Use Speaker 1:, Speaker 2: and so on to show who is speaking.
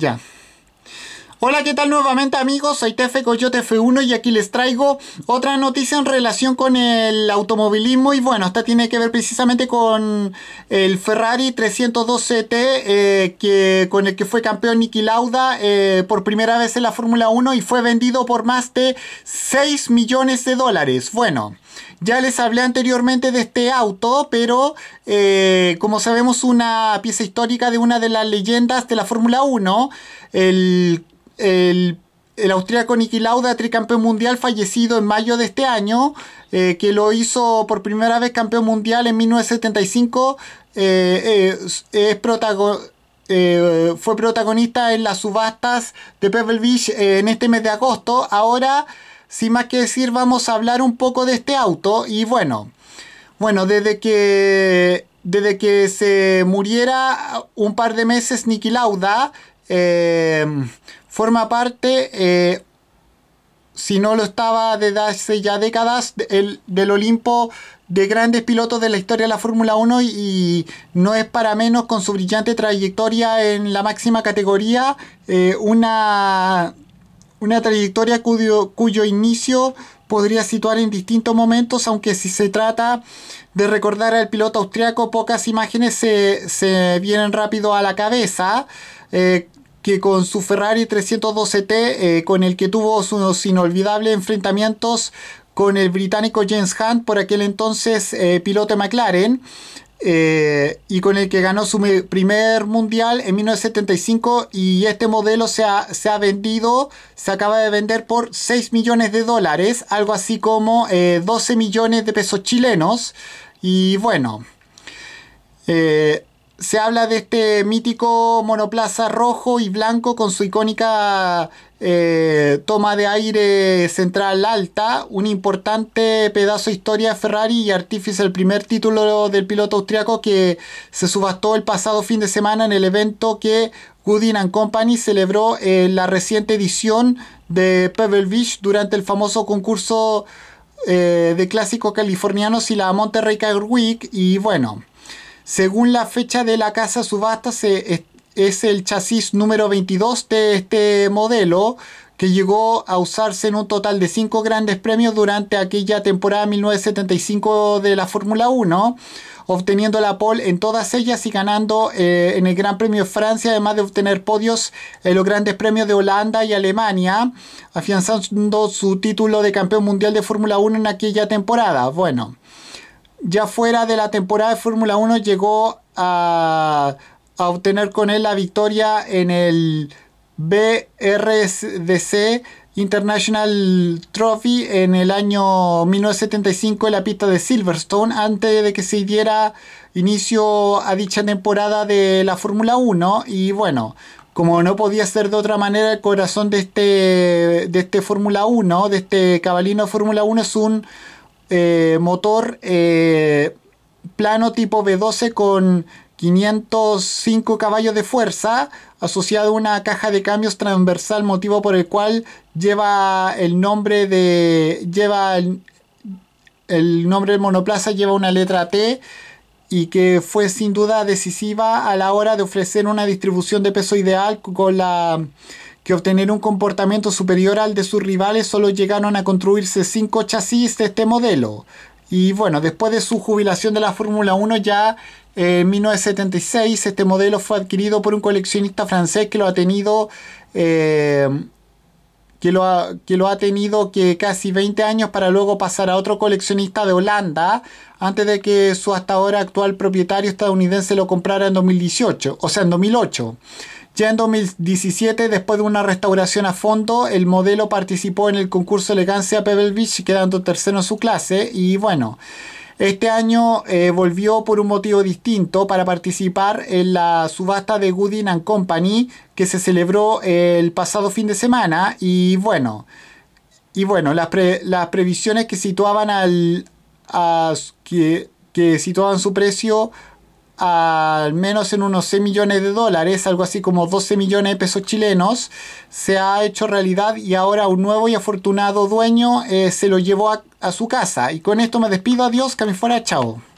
Speaker 1: Ya. Hola, ¿qué tal nuevamente amigos? Soy Tefe Coyote F1 y aquí les traigo otra noticia en relación con el automovilismo y bueno, esta tiene que ver precisamente con el Ferrari 312T eh, que, con el que fue campeón Niki Lauda eh, por primera vez en la Fórmula 1 y fue vendido por más de 6 millones de dólares. Bueno, ya les hablé anteriormente de este auto, pero eh, como sabemos una pieza histórica de una de las leyendas de la Fórmula 1, el el, el austríaco Niki Lauda, tricampeón mundial, fallecido en mayo de este año, eh, que lo hizo por primera vez campeón mundial en 1975, eh, eh, es fue protagonista en las subastas de Pebble Beach en este mes de agosto. Ahora, sin más que decir, vamos a hablar un poco de este auto. Y bueno, bueno, desde que, desde que se muriera un par de meses Niki Lauda, Forma parte, eh, si no lo estaba desde hace ya décadas, el, del Olimpo de grandes pilotos de la historia de la Fórmula 1 y, no es para menos con su brillante trayectoria en la máxima categoría, eh, una, una trayectoria cuyo, cuyo inicio podría situar en distintos momentos, aunque si se trata de recordar al piloto austriaco, pocas imágenes se, vienen rápido a la cabeza. Eh, que con su Ferrari 312T, eh, con el que tuvo sus inolvidables enfrentamientos con el británico James Hunt, por aquel entonces eh, piloto McLaren, eh, y con el que ganó su primer mundial en 1975 y este modelo se ha, se ha, vendido, se acaba de vender por 6 millones de dólares, algo así como 12 eh, millones de pesos chilenos. Y bueno, se habla de este mítico monoplaza rojo y blanco con su icónica eh, toma de aire central alta, un importante pedazo de historia de Ferrari y artífice el primer título del piloto austriaco que se subastó el pasado fin de semana en el evento que Goodin and Company celebró en la reciente edición de Pebble Beach durante el famoso concurso eh, de clásicos californianos y la Monterrey Car Week y bueno. Según la fecha de la casa subasta, es el chasis número 22 de este modelo que llegó a usarse en un total de cinco grandes premios durante aquella temporada 1975 de la Fórmula 1, obteniendo la pole en todas ellas y ganando eh, en el Gran Premio de Francia, además de obtener podios en los grandes premios de Holanda y Alemania, afianzando su título de campeón mundial de Fórmula 1 en aquella temporada. Bueno ya fuera de la temporada de Fórmula 1 llegó a, obtener con él la victoria en el BRDC International Trophy en el año 1975 en la pista de Silverstone antes de que se diera inicio a dicha temporada de la Fórmula 1 y bueno, como no podía ser de otra manera, el corazón de este, de este Fórmula 1, de este cabalino Fórmula 1 es un eh, motor eh, plano tipo B12 con 505 caballos de fuerza, asociado a una caja de cambios transversal, motivo por el cual lleva el nombre de. lleva el, el nombre del monoplaza, lleva una letra T y que fue sin duda decisiva a la hora de ofrecer una distribución de peso ideal con la que obtener un comportamiento superior al de sus rivales solo llegaron a construirse cinco chasis de este modelo. Y bueno, después de su jubilación de la Fórmula 1 ya eh, en 1976 este modelo fue adquirido por un coleccionista francés que lo ha tenido... Eh, que lo, que lo ha tenido que casi 20 años para luego pasar a otro coleccionista de Holanda antes de que su hasta ahora actual propietario estadounidense lo comprara en 2018, o sea, en 2008. Ya en 2017, después de una restauración a fondo, el modelo participó en el concurso Elegancia Pebble Beach, quedando tercero en su clase. Y bueno, este año eh, volvió por un motivo distinto para participar en la subasta de Goodin and Company que se celebró eh, el pasado fin de semana. Y bueno, y bueno las, previsiones que situaban al. que situaban su precio al menos en unos 6 millones de dólares, algo así como 12 millones de pesos chilenos, se ha hecho realidad y ahora un nuevo y afortunado dueño eh, se lo llevó a, su casa. Y con esto me despido, adiós, que me fuera, chao.